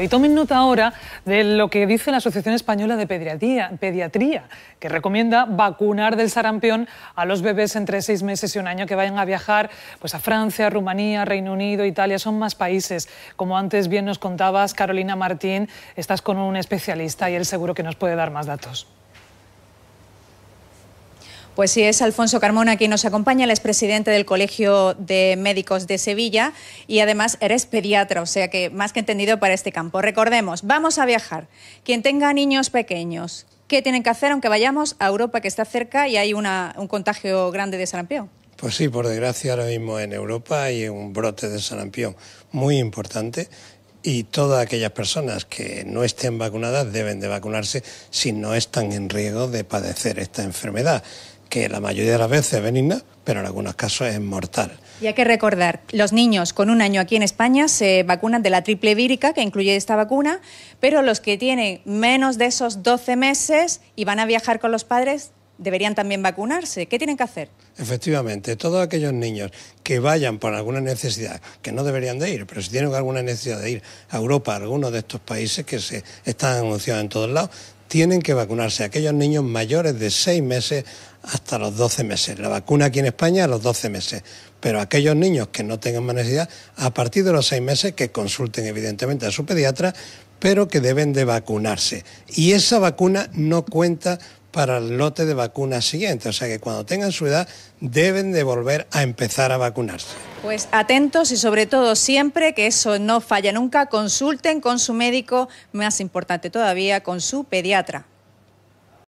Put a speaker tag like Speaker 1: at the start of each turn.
Speaker 1: Y tomen nota ahora de lo que dice la Asociación Española de Pediatría, que recomienda vacunar del sarampión a los bebés entre seis meses y un año que vayan a viajar pues, a Francia, Rumanía, Reino Unido, Italia. Son más países. Como antes bien nos contabas, Carolina Martín, estás con un especialista y él seguro que nos puede dar más datos.
Speaker 2: Pues sí, es Alfonso Carmona quien nos acompaña, el es presidente del Colegio de Médicos de Sevilla y además eres pediatra, o sea que más que entendido para este campo. Recordemos, vamos a viajar. Quien tenga niños pequeños, ¿qué tienen que hacer aunque vayamos a Europa que está cerca y hay un contagio grande de sarampión?
Speaker 3: Pues sí, por desgracia ahora mismo en Europa hay un brote de sarampión muy importante y todas aquellas personas que no estén vacunadas deben de vacunarse si no están en riesgo de padecer esta enfermedad que la mayoría de las veces es benigna, pero en algunos casos es mortal.
Speaker 2: Y hay que recordar, los niños con un año aquí en España se vacunan de la triple vírica, que incluye esta vacuna, pero los que tienen menos de esos 12 meses y van a viajar con los padres deberían también vacunarse. ¿Qué tienen que hacer?
Speaker 3: Efectivamente, todos aquellos niños que vayan por alguna necesidad, que no deberían de ir, pero si tienen alguna necesidad de ir a Europa, a alguno de estos países que se están anunciando en todos lados, tienen que vacunarse. Aquellos niños mayores de seis meses hasta los 12 meses. La vacuna aquí en España a los 12 meses. Pero aquellos niños que no tengan más necesidad, a partir de los seis meses, que consulten evidentemente a su pediatra, pero que deben de vacunarse. Y esa vacuna no cuenta para el lote de vacunas siguiente. O sea que cuando tengan su edad deben de volver a empezar a vacunarse.
Speaker 2: Pues atentos y sobre todo siempre, que eso no falla nunca, consulten con su médico, más importante todavía, con su pediatra.